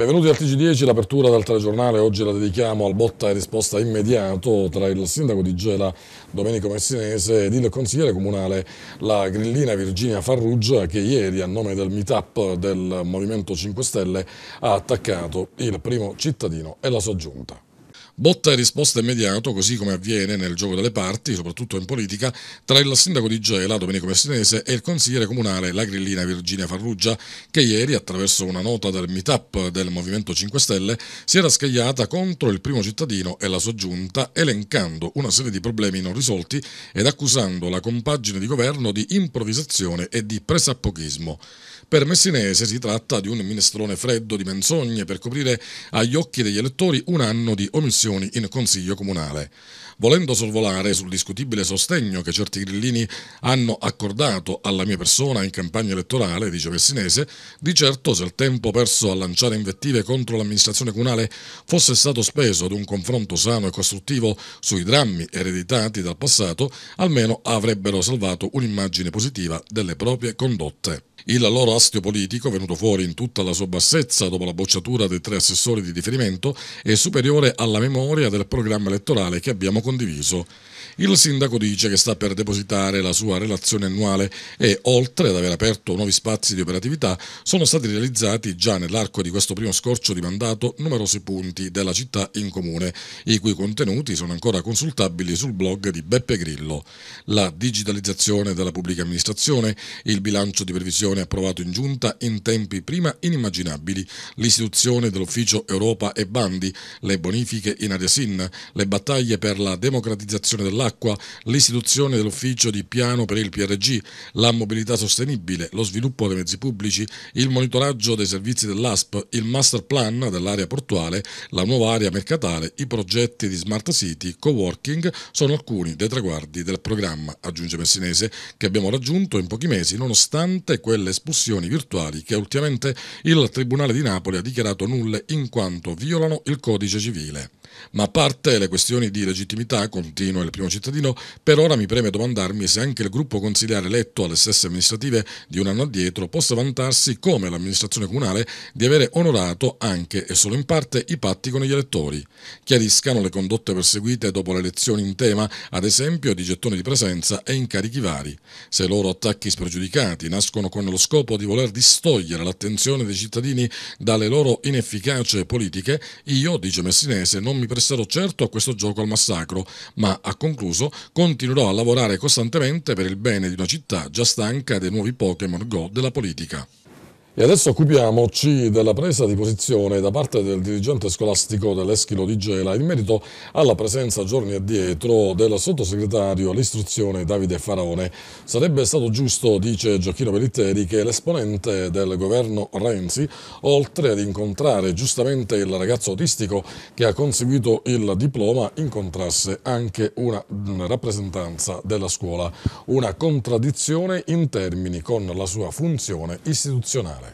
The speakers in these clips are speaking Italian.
Benvenuti al TG10, l'apertura del telegiornale oggi la dedichiamo al botta e risposta immediato tra il sindaco di Gela Domenico Messinese ed il consigliere comunale la grillina Virginia Farrugia che ieri a nome del meetup del Movimento 5 Stelle ha attaccato il primo cittadino e la sua giunta. Botta e risposta immediato, così come avviene nel gioco delle parti, soprattutto in politica, tra il sindaco di Gela, Domenico Messinese, e il consigliere comunale La Grillina Virginia Farrugia, che ieri, attraverso una nota del meetup del Movimento 5 Stelle, si era scagliata contro il primo cittadino e la sua giunta, elencando una serie di problemi non risolti ed accusando la compagine di governo di improvvisazione e di presappochismo. Per Messinese si tratta di un minestrone freddo di menzogne per coprire agli occhi degli elettori un anno di omissioni in Consiglio Comunale. Volendo sorvolare sul discutibile sostegno che certi grillini hanno accordato alla mia persona in campagna elettorale, dice Messinese, di certo se il tempo perso a lanciare invettive contro l'amministrazione comunale fosse stato speso ad un confronto sano e costruttivo sui drammi ereditati dal passato, almeno avrebbero salvato un'immagine positiva delle proprie condotte. Il loro astio politico, venuto fuori in tutta la sua bassezza dopo la bocciatura dei tre assessori di riferimento, è superiore alla memoria del programma elettorale che abbiamo condiviso. Il sindaco dice che sta per depositare la sua relazione annuale e, oltre ad aver aperto nuovi spazi di operatività, sono stati realizzati già nell'arco di questo primo scorcio di mandato numerosi punti della città in comune, i cui contenuti sono ancora consultabili sul blog di Beppe Grillo. La digitalizzazione della pubblica amministrazione, il bilancio di previsione Commissione approvato in giunta in tempi prima inimmaginabili l'istituzione dell'Ufficio Europa e Bandi, le bonifiche in area SIN, le battaglie per la democratizzazione dell'acqua, l'istituzione dell'Ufficio di Piano per il PRG, la mobilità sostenibile, lo sviluppo dei mezzi pubblici, il monitoraggio dei servizi dell'ASP, il master plan dell'area portuale, la nuova area mercatale, i progetti di smart city, co-working sono alcuni dei traguardi del programma, aggiunge Messinese, che abbiamo raggiunto in pochi mesi nonostante quella delle espulsioni virtuali che ultimamente il Tribunale di Napoli ha dichiarato nulle in quanto violano il codice civile. Ma a parte le questioni di legittimità, continua il primo cittadino, per ora mi preme domandarmi se anche il gruppo consigliare eletto alle stesse amministrative di un anno addietro possa vantarsi come l'amministrazione comunale di avere onorato anche e solo in parte i patti con gli elettori. Chiariscano le condotte perseguite dopo le elezioni in tema, ad esempio di gettoni di presenza e incarichi vari. Se i loro attacchi spregiudicati nascono con lo scopo di voler distogliere l'attenzione dei cittadini dalle loro inefficace politiche, io, dice Messinese, non mi mi pressero certo a questo gioco al massacro, ma, ha concluso, continuerò a lavorare costantemente per il bene di una città già stanca dei nuovi Pokémon Go della politica. E adesso occupiamoci della presa di posizione da parte del dirigente scolastico dell'Eschilo di Gela in merito alla presenza giorni addietro del sottosegretario all'istruzione Davide Faraone. Sarebbe stato giusto, dice Gioacchino Pellitteri, che l'esponente del governo Renzi, oltre ad incontrare giustamente il ragazzo autistico che ha conseguito il diploma, incontrasse anche una rappresentanza della scuola. Una contraddizione in termini con la sua funzione istituzionale.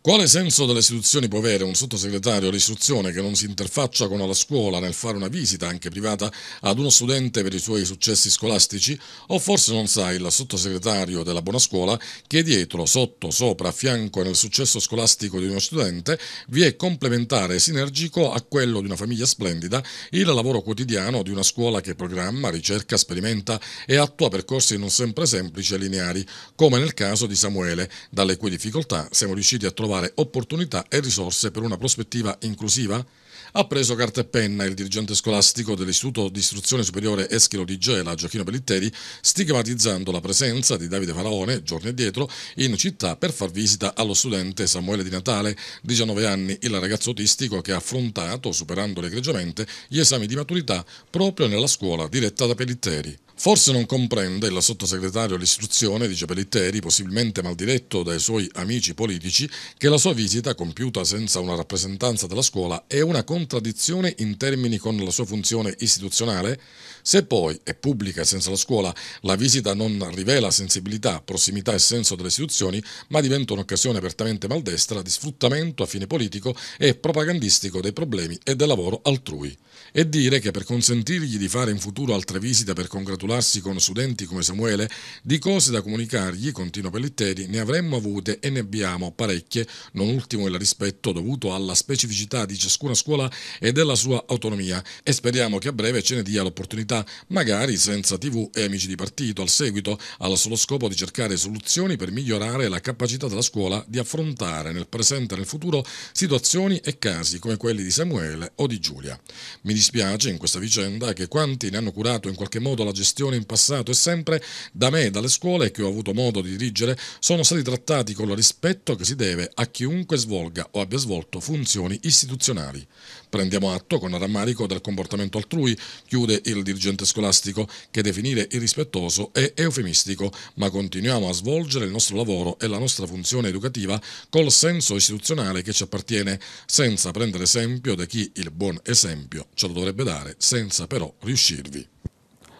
Quale senso delle istituzioni può avere un sottosegretario all'istruzione che non si interfaccia con la scuola nel fare una visita, anche privata, ad uno studente per i suoi successi scolastici? O forse non sa il sottosegretario della buona scuola che dietro, sotto, sopra, a fianco e nel successo scolastico di uno studente vi è complementare e sinergico a quello di una famiglia splendida il lavoro quotidiano di una scuola che programma, ricerca, sperimenta e attua percorsi non sempre semplici e lineari, come nel caso di Samuele, dalle cui difficoltà siamo riusciti a trovare trovare opportunità e risorse per una prospettiva inclusiva? Ha preso carta e penna il dirigente scolastico dell'Istituto di Istruzione Superiore Eschilo di Gela, Giochino Pellitteri, stigmatizzando la presenza di Davide Faraone, giorni dietro, in città per far visita allo studente Samuele Di Natale, 19 anni, il ragazzo autistico che ha affrontato, superando egregiamente, gli esami di maturità proprio nella scuola diretta da Pellitteri. Forse non comprende il sottosegretario all'istruzione, dice Pellitteri, possibilmente maldiretto dai suoi amici politici, che la sua visita, compiuta senza una rappresentanza della scuola, è una contraddizione in termini con la sua funzione istituzionale? Se poi è pubblica senza la scuola, la visita non rivela sensibilità, prossimità e senso delle istituzioni, ma diventa un'occasione apertamente maldestra di sfruttamento a fine politico e propagandistico dei problemi e del lavoro altrui e dire che per consentirgli di fare in futuro altre visite per congratularsi con studenti come Samuele, di cose da comunicargli, continua Pellitteri, ne avremmo avute e ne abbiamo parecchie, non ultimo il rispetto dovuto alla specificità di ciascuna scuola e della sua autonomia e speriamo che a breve ce ne dia l'opportunità, magari senza tv e amici di partito, al seguito, al solo scopo di cercare soluzioni per migliorare la capacità della scuola di affrontare nel presente e nel futuro situazioni e casi come quelli di Samuele o di Giulia. Mi dis- dispiace in questa vicenda è che quanti ne hanno curato in qualche modo la gestione in passato e sempre, da me e dalle scuole che ho avuto modo di dirigere, sono stati trattati con il rispetto che si deve a chiunque svolga o abbia svolto funzioni istituzionali. Prendiamo atto con rammarico del comportamento altrui, chiude il dirigente scolastico, che definire irrispettoso è eufemistico, ma continuiamo a svolgere il nostro lavoro e la nostra funzione educativa col senso istituzionale che ci appartiene, senza prendere esempio da chi il buon esempio ci ha lo dovrebbe dare senza però riuscirvi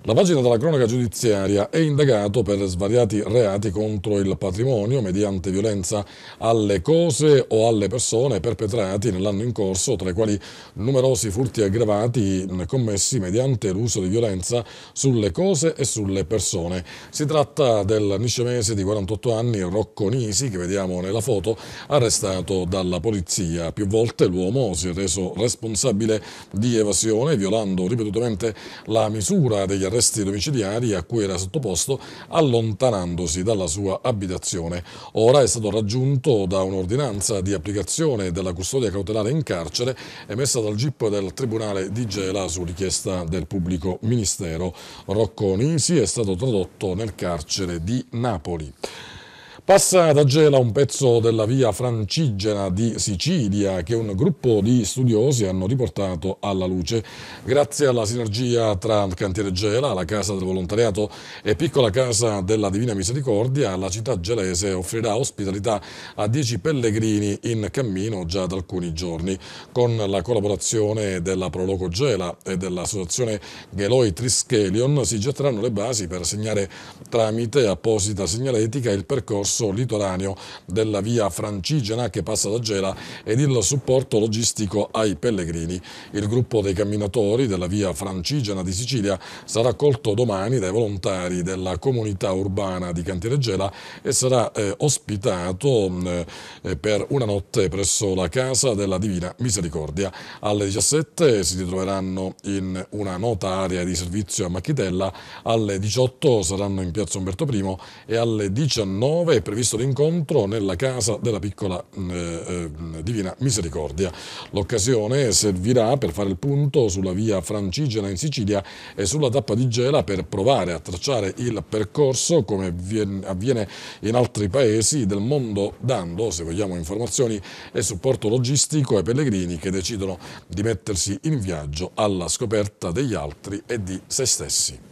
la pagina della cronaca giudiziaria è indagato per svariati reati contro il patrimonio mediante violenza alle cose o alle persone perpetrati nell'anno in corso, tra i quali numerosi furti aggravati commessi mediante l'uso di violenza sulle cose e sulle persone. Si tratta del niscemese di 48 anni Rocco Nisi, che vediamo nella foto, arrestato dalla polizia. Più volte l'uomo si è reso responsabile di evasione, violando ripetutamente la misura degli arresti arresti domiciliari a cui era sottoposto allontanandosi dalla sua abitazione. Ora è stato raggiunto da un'ordinanza di applicazione della custodia cautelare in carcere emessa dal GIP del Tribunale di Gela su richiesta del pubblico ministero. Rocco Nisi è stato tradotto nel carcere di Napoli. Passa da Gela un pezzo della via francigena di Sicilia che un gruppo di studiosi hanno riportato alla luce grazie alla sinergia tra il Cantiere Gela, la Casa del Volontariato e Piccola Casa della Divina Misericordia. La città gelese offrirà ospitalità a 10 pellegrini in cammino già da alcuni giorni con la collaborazione della Proloco Gela e dell'associazione Geloi Trischelion si getteranno le basi per segnare tramite apposita segnaletica il percorso percorso litoraneo della via Francigena che passa da Gela ed il supporto logistico ai pellegrini. Il gruppo dei camminatori della via Francigena di Sicilia sarà accolto domani dai volontari della comunità urbana di Cantiere Gela e sarà eh, ospitato mh, mm, eh, per una notte presso la Casa della Divina Misericordia. Alle 17 si ritroveranno in una nota area di servizio a Macchitella, alle 18 saranno in piazza Umberto I e alle 19 previsto l'incontro nella casa della piccola mm, eh, eh, Divina Misericordia. L'occasione servirà per fare il punto sulla via Francigena in Sicilia e sulla tappa di Gela per provare a tracciare il percorso come avviene in altri paesi del mondo dando, se vogliamo, informazioni e supporto logistico ai pellegrini che decidono di mettersi in viaggio alla scoperta degli altri e di se stessi.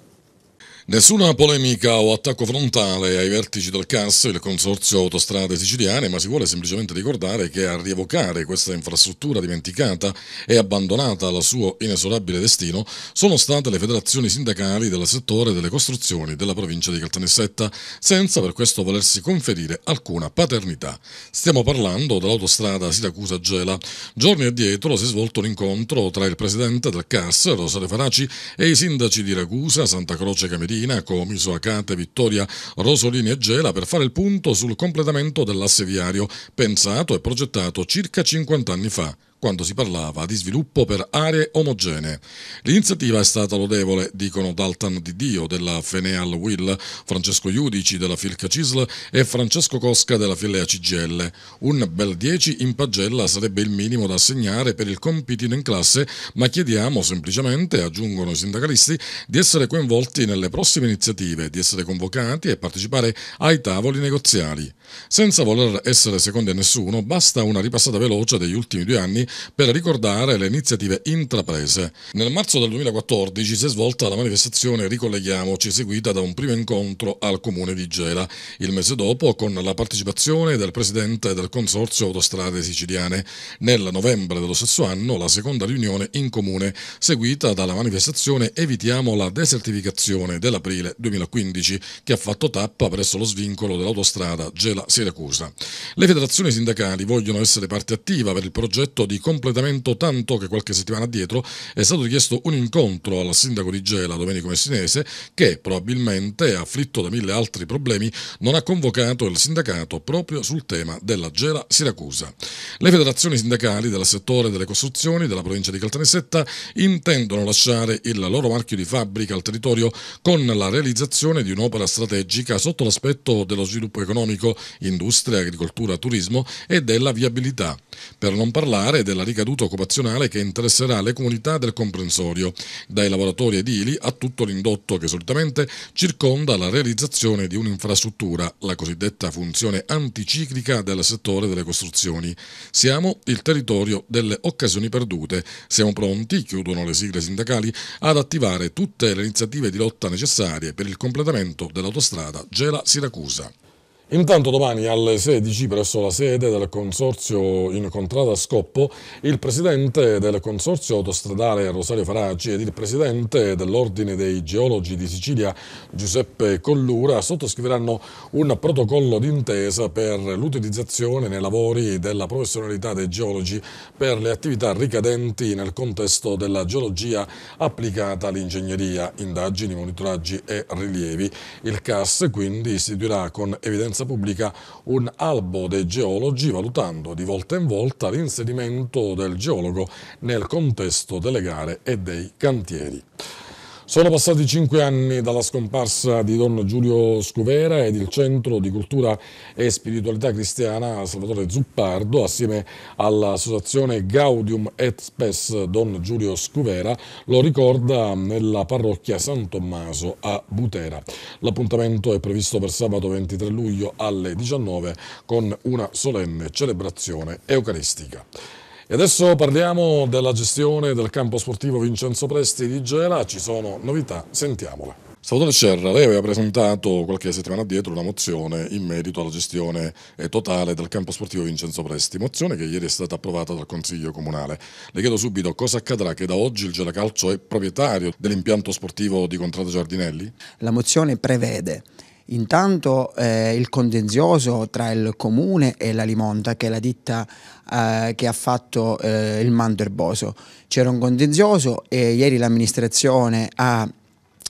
Nessuna polemica o attacco frontale ai vertici del CAS, il Consorzio Autostrade Siciliane, ma si vuole semplicemente ricordare che a rievocare questa infrastruttura dimenticata e abbandonata al suo inesorabile destino sono state le federazioni sindacali del settore delle costruzioni della provincia di Caltanissetta, senza per questo volersi conferire alcuna paternità. Stiamo parlando dell'autostrada Siracusa-Gela. Giorni addietro si è svolto un incontro tra il presidente del CAS, Rosario Faraci, e i sindaci di Ragusa, Santa Croce Camerino, Corradina, Comiso, Acate, Vittoria, Rosolini e Gela per fare il punto sul completamento dell'asse viario, pensato e progettato circa 50 anni fa quando si parlava di sviluppo per aree omogenee. L'iniziativa è stata lodevole, dicono Daltan Di Dio della Feneal Will, Francesco Iudici della Filca Cisl e Francesco Cosca della Filea CGL. Un bel 10 in pagella sarebbe il minimo da assegnare per il compitino in classe, ma chiediamo semplicemente, aggiungono i sindacalisti, di essere coinvolti nelle prossime iniziative, di essere convocati e partecipare ai tavoli negoziali. Senza voler essere secondi a nessuno, basta una ripassata veloce degli ultimi due anni per ricordare le iniziative intraprese. Nel marzo del 2014 si è svolta la manifestazione Ricolleghiamoci, seguita da un primo incontro al comune di Gela. Il mese dopo, con la partecipazione del presidente del Consorzio Autostrade Siciliane. Nel novembre dello stesso anno, la seconda riunione in comune, seguita dalla manifestazione Evitiamo la desertificazione dell'aprile 2015, che ha fatto tappa presso lo svincolo dell'autostrada Gela-Siracusa. Le federazioni sindacali vogliono essere parte attiva per il progetto di di completamento tanto che qualche settimana addietro è stato richiesto un incontro al sindaco di Gela, Domenico Messinese, che probabilmente, afflitto da mille altri problemi, non ha convocato il sindacato proprio sul tema della Gela Siracusa. Le federazioni sindacali del settore delle costruzioni della provincia di Caltanissetta intendono lasciare il loro marchio di fabbrica al territorio con la realizzazione di un'opera strategica sotto l'aspetto dello sviluppo economico, industria, agricoltura, turismo e della viabilità. Per non parlare della ricaduta occupazionale che interesserà le comunità del comprensorio, dai lavoratori edili a tutto l'indotto che solitamente circonda la realizzazione di un'infrastruttura, la cosiddetta funzione anticiclica del settore delle costruzioni. Siamo il territorio delle occasioni perdute, siamo pronti, chiudono le sigle sindacali, ad attivare tutte le iniziative di lotta necessarie per il completamento dell'autostrada Gela-Siracusa. Intanto domani alle 16 presso la sede del Consorzio incontrato a Scoppo il Presidente del Consorzio autostradale Rosario Faraci ed il Presidente dell'Ordine dei Geologi di Sicilia Giuseppe Collura sottoscriveranno un protocollo d'intesa per l'utilizzazione nei lavori della professionalità dei geologi per le attività ricadenti nel contesto della geologia applicata all'ingegneria, indagini, monitoraggi e rilievi. Il CAS quindi istituirà con evidenza finanza pubblica un albo dei geologi valutando di volta in volta l'insedimento del geologo nel contesto delle gare e dei cantieri. Sono passati cinque anni dalla scomparsa di Don Giulio Scovera ed il Centro di Cultura e Spiritualità Cristiana Salvatore Zuppardo, assieme all'associazione Gaudium et Spes Don Giulio Scovera, lo ricorda nella parrocchia San Tommaso a Butera. L'appuntamento è previsto per sabato 23 luglio alle 19 con una solenne celebrazione eucaristica. E adesso parliamo della gestione del campo sportivo Vincenzo Presti di Gela, ci sono novità, sentiamole. Salvatore Cerra, lei aveva presentato qualche settimana addietro una mozione in merito alla gestione eh, totale del campo sportivo Vincenzo Presti, mozione che ieri è stata approvata dal Consiglio Comunale. Le chiedo subito cosa accadrà che da oggi il Gela Calcio è proprietario dell'impianto sportivo di Contrada Giardinelli? La mozione prevede Intanto eh, il contenzioso tra il comune e la Limonta, che è la ditta eh, che ha fatto eh, il mando erboso. C'era un contenzioso e ieri l'amministrazione ha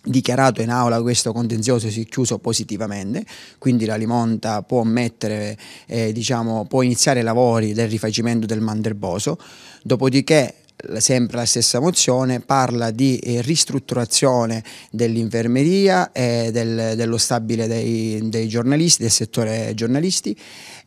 dichiarato in aula questo contenzioso si è chiuso positivamente, quindi la Limonta può, mettere, eh, diciamo, può iniziare i lavori del rifacimento del mando erboso dopodiché sempre la stessa mozione, parla di eh, ristrutturazione dell'infermeria e del, dello stabile dei, dei, giornalisti, del settore giornalisti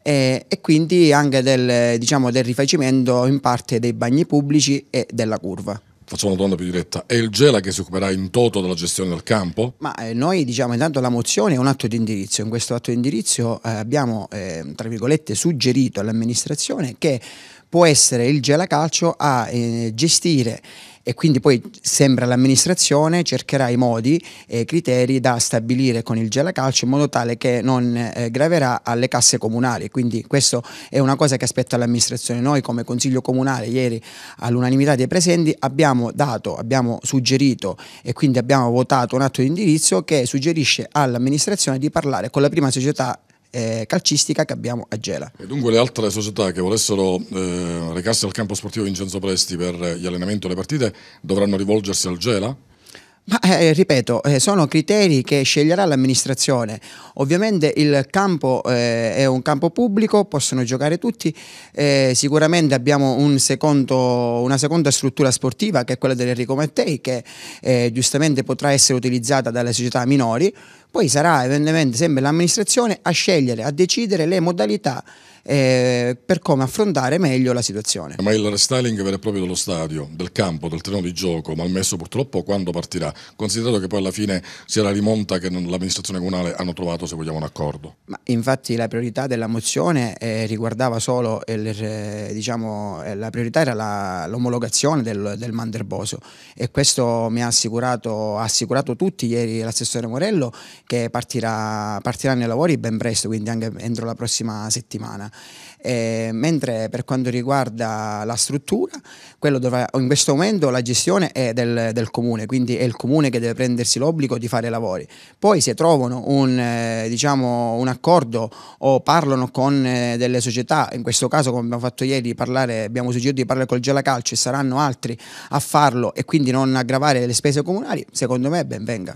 eh, e quindi anche del, diciamo, del rifacimento in parte dei bagni pubblici e della curva facciamo una domanda più diretta, è il Gela che si occuperà in toto della gestione del campo? Ma eh, noi diciamo intanto la mozione è un atto di indirizzo, in questo atto di indirizzo eh, abbiamo eh, tra virgolette suggerito all'amministrazione che può essere il Gelacalcio a eh, gestire e quindi poi sembra l'amministrazione cercherà i modi e i criteri da stabilire con il gelacalcio in modo tale che non eh, graverà alle casse comunali. Quindi questa è una cosa che aspetta l'amministrazione. Noi come Consiglio Comunale ieri all'unanimità dei presenti abbiamo dato, abbiamo suggerito e quindi abbiamo votato un atto di indirizzo che suggerisce all'amministrazione di parlare con la prima società eh, calcistica che abbiamo a Gela. E dunque le altre società che volessero eh, recarsi al campo sportivo Vincenzo Presti per eh, gli allenamenti o le partite dovranno rivolgersi al Gela? Ma eh, ripeto, eh, sono criteri che sceglierà l'amministrazione. Ovviamente il campo eh, è un campo pubblico, possono giocare tutti. Eh, sicuramente abbiamo un secondo, una seconda struttura sportiva che è quella dell'Enrico Mattei, che eh, giustamente potrà essere utilizzata dalle società minori. Poi sarà eventualmente sempre l'amministrazione a scegliere, a decidere le modalità eh, per come affrontare meglio la situazione. Ma il restyling vero e proprio dello stadio, del campo, del terreno di gioco, malmesso purtroppo, quando partirà? Considerato che poi alla fine sia la rimonta che l'amministrazione comunale hanno trovato, se vogliamo, un accordo. Ma infatti la priorità della mozione eh, riguardava solo, il, eh, diciamo, eh, la priorità era l'omologazione del, del Manderboso e questo mi ha assicurato, ha assicurato tutti ieri l'assessore Morello che partirà, partiranno i lavori ben presto, quindi anche entro la prossima settimana. E, mentre per quanto riguarda la struttura, dovrà, in questo momento la gestione è del, del, comune, quindi è il comune che deve prendersi l'obbligo di fare i lavori. Poi se trovano un, eh, diciamo, un accordo o parlano con eh, delle società, in questo caso come abbiamo fatto ieri, parlare, abbiamo suggerito di parlare col Gela Calcio e saranno altri a farlo e quindi non aggravare le spese comunali, secondo me ben venga.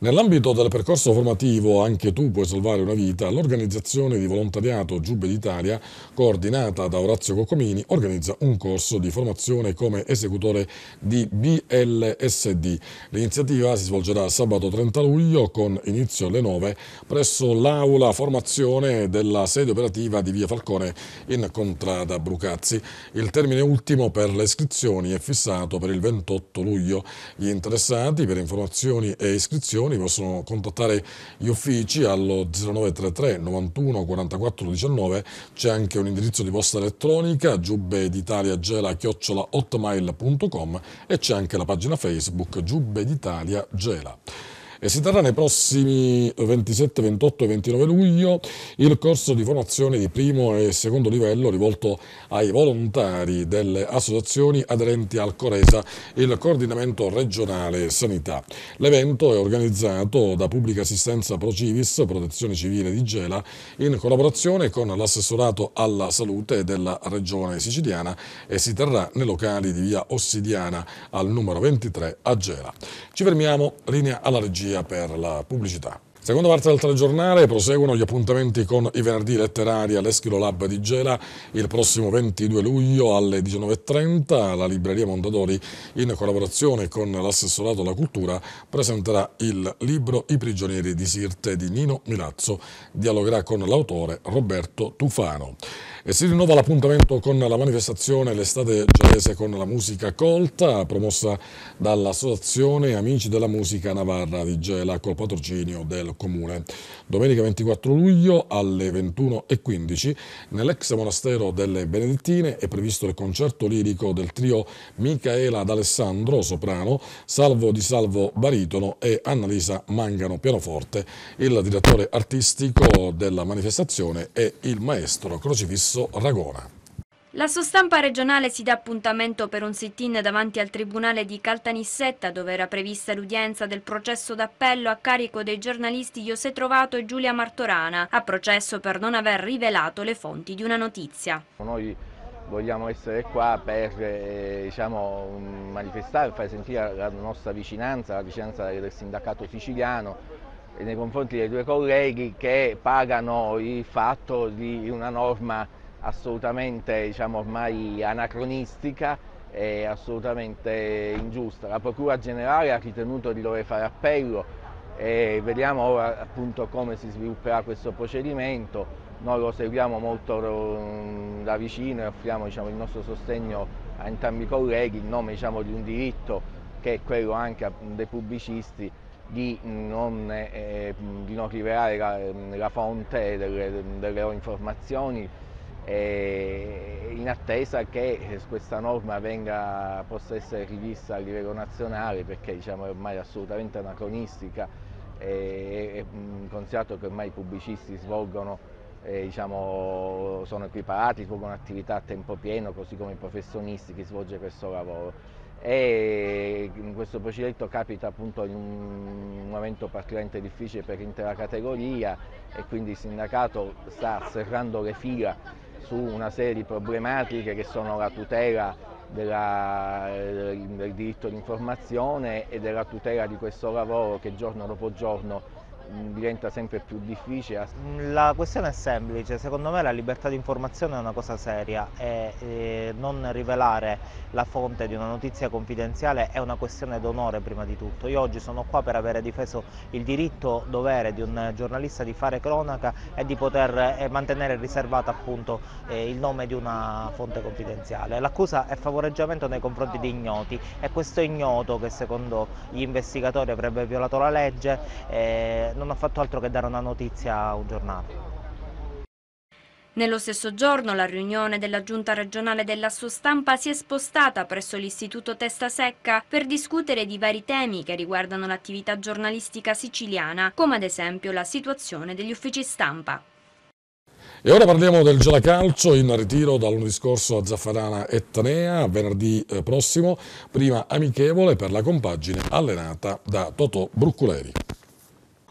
Nell'ambito del percorso formativo Anche tu puoi salvare una vita, l'organizzazione di volontariato Giubbe d'Italia, coordinata da Orazio Coccomini, organizza un corso di formazione come esecutore di BLSD. L'iniziativa si svolgerà sabato 30 luglio con inizio alle 9 presso l'aula formazione della sede operativa di Via Falcone in Contrada Brucazzi. Il termine ultimo per le iscrizioni è fissato per il 28 luglio. Gli interessati per informazioni e iscrizioni informazioni possono contattare gli uffici allo 0933 91 44 19, c'è anche un indirizzo di posta elettronica giubbe d'Italia gela chiocciola hotmail.com e c'è anche la pagina Facebook Giubbe d'Italia gela e si terrà nei prossimi 27, 28 e 29 luglio il corso di formazione di primo e secondo livello rivolto ai volontari delle associazioni aderenti al Coresa il coordinamento regionale sanità. L'evento è organizzato da Pubblica Assistenza Pro Civis, Protezione Civile di Gela, in collaborazione con l'assessorato alla salute della regione siciliana e si terrà nei locali di via Ossidiana al numero 23 a Gela. Ci fermiamo, linea alla regia strategia per la pubblicità. Seconda parte del telegiornale, proseguono gli appuntamenti con i venerdì letterari all'Eschilo Lab di Gela il prossimo 22 luglio alle 19.30. La libreria Mondadori, in collaborazione con l'assessorato alla cultura, presenterà il libro I prigionieri di Sirte di Nino Milazzo. Dialogherà con l'autore Roberto Tufano. E si rinnova l'appuntamento con la manifestazione L'estate gelese con la musica colta, promossa dall'Associazione Amici della Musica Navarra di Gela col patrocinio del comune. Domenica 24 luglio alle 21.15 nell'ex monastero delle Benedettine è previsto il concerto lirico del trio Micaela D'Alessandro, soprano, Salvo Di Salvo, baritono e Annalisa Mangano, pianoforte. Il direttore artistico della manifestazione è il maestro crocifisso Ragona. La sua stampa regionale si dà appuntamento per un sit-in davanti al Tribunale di Caltanissetta dove era prevista l'udienza del processo d'appello a carico dei giornalisti José Trovato e Giulia Martorana a processo per non aver rivelato le fonti di una notizia. Noi vogliamo essere qua per eh, diciamo, manifestare, far sentire la nostra vicinanza, la vicinanza del sindacato siciliano nei confronti dei due colleghi che pagano il fatto di una norma assolutamente diciamo, ormai anacronistica e assolutamente ingiusta. La Procura Generale ha ritenuto di dover fare appello e vediamo ora appunto come si svilupperà questo procedimento. Noi lo seguiamo molto mm, da vicino e offriamo diciamo, il nostro sostegno a entrambi i colleghi in nome diciamo, di un diritto che è quello anche mm, dei pubblicisti di non, eh, mm, di non rivelare la, la fonte delle, delle loro informazioni in attesa che eh, questa norma venga, possa essere rivista a livello nazionale perché diciamo, è ormai assolutamente anacronistica e, e considerato che ormai i pubblicisti svolgono eh, diciamo, sono equiparati, svolgono attività a tempo pieno, così come i professionisti che svolgono questo lavoro. E mm, questo procedimento capita appunto in un momento particolarmente difficile per l'intera categoria e quindi il sindacato sta serrando le fila su una serie di problematiche che sono la tutela della, del diritto all'informazione e della tutela di questo lavoro che giorno dopo giorno Mm, diventa sempre più difficile. La questione è semplice, secondo me la libertà di informazione è una cosa seria e non rivelare la fonte di una notizia confidenziale è una questione d'onore prima di tutto. Io oggi sono qua per avere difeso il diritto dovere di un giornalista di fare cronaca e di poter eh, mantenere riservato appunto eh, il nome di una fonte confidenziale. L'accusa è favoreggiamento nei confronti di ignoti e questo ignoto che secondo gli investigatori avrebbe violato la legge eh, non ha fatto altro che dare una notizia a un giornale. Nello stesso giorno la riunione della giunta regionale della sua stampa si è spostata presso l'istituto Testa Secca per discutere di vari temi che riguardano l'attività giornalistica siciliana, come ad esempio la situazione degli uffici stampa. E ora parliamo del Gelacalcio in ritiro dal lunedì scorso a Zaffarana e Tanea, venerdì eh, prossimo, prima amichevole per la compagine allenata da Toto Brucculeri.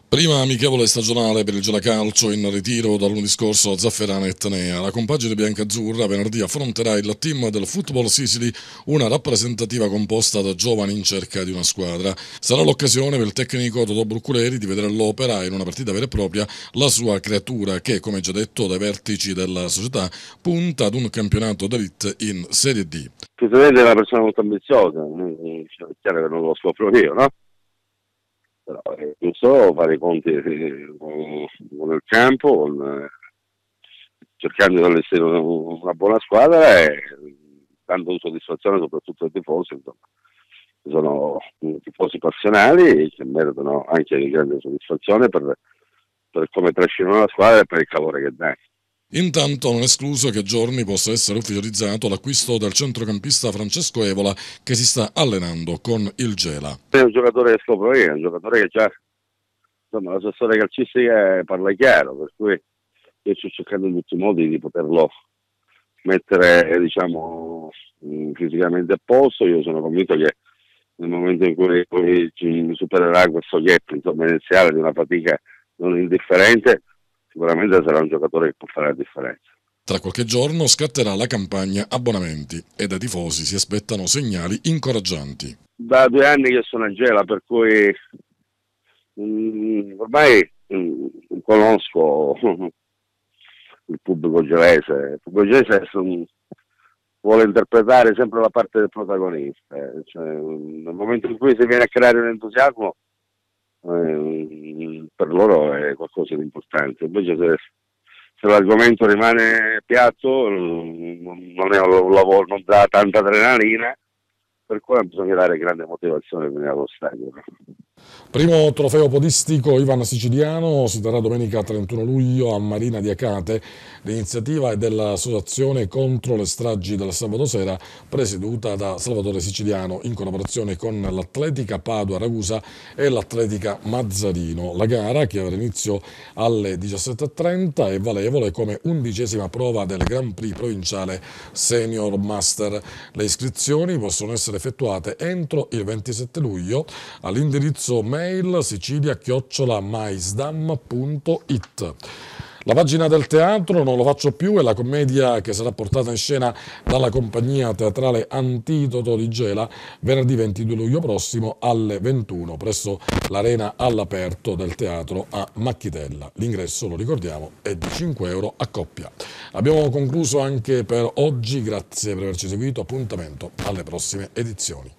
Prima amichevole stagionale per il Gelacalcio in ritiro da lunedì scorso a Zafferana e Tenea. La compagine biancazzurra venerdì affronterà il team del Football Sicily, una rappresentativa composta da giovani in cerca di una squadra. Sarà l'occasione per il tecnico Dodò Bruculeri di vedere all'opera in una partita vera e propria la sua creatura che, come già detto dai vertici della società, punta ad un campionato d'elite in Serie D. Presidente è una persona molto ambiziosa, eh, eh, diciamo, è chiaro che non lo scopro io, no? però eh, non so fare i conti eh, con il campo, con, eh, cercando di essere una, buona squadra e dando soddisfazione soprattutto ai tifosi, insomma. sono eh, tifosi passionali che meritano anche di grande soddisfazione per, per come trascinano la squadra e per il calore che danno. Intanto non è escluso che giorni possa essere ufficializzato l'acquisto del centrocampista Francesco Evola che si sta allenando con il Gela. È un giocatore che scopro io, è un giocatore che già, insomma, la sua storia calcistica parla chiaro, per cui io sto cercando in tutti i modi di poterlo mettere, diciamo, mm, fisicamente a posto. Io sono convinto che nel momento in cui, in ci supererà questo gap, insomma, iniziale di una fatica non indifferente, sicuramente sarà un giocatore che può fare la differenza. Tra qualche giorno scatterà la campagna abbonamenti e dai tifosi si aspettano segnali incoraggianti. Da due anni che sono a Gela, per cui mh, mm, ormai mh, mm, conosco il pubblico gelese. Il pubblico gelese un, vuole interpretare sempre la parte del protagonista. Eh. Cioè, nel momento in cui si viene a creare un entusiasmo, eh, per loro è qualcosa di importante. Invece se, se l'argomento rimane piatto non, è un lavoro, non dà tanta adrenalina, per cui bisogna dare grande motivazione per lo stadio. Primo trofeo podistico Ivan Siciliano si darà domenica 31 luglio a Marina di Acate. L'iniziativa è dell'Associazione contro le stragi del sabato sera, presieduta da Salvatore Siciliano in collaborazione con l'Atletica Padua Ragusa e l'Atletica Mazzarino. La gara, che avrà inizio alle 17.30, è valevole come undicesima prova del Grand Prix provinciale Senior Master. Le iscrizioni possono essere effettuate entro il 27 luglio all'indirizzo indirizzo mail sicilia-maisdam.it. La pagina del teatro, non lo faccio più, è la commedia che sarà portata in scena dalla compagnia teatrale Antidoto di Gela venerdì 22 luglio prossimo alle 21 presso l'arena all'aperto del teatro a Macchitella. L'ingresso, lo ricordiamo, è di 5 euro a coppia. Abbiamo concluso anche per oggi, grazie per averci seguito, appuntamento alle prossime edizioni.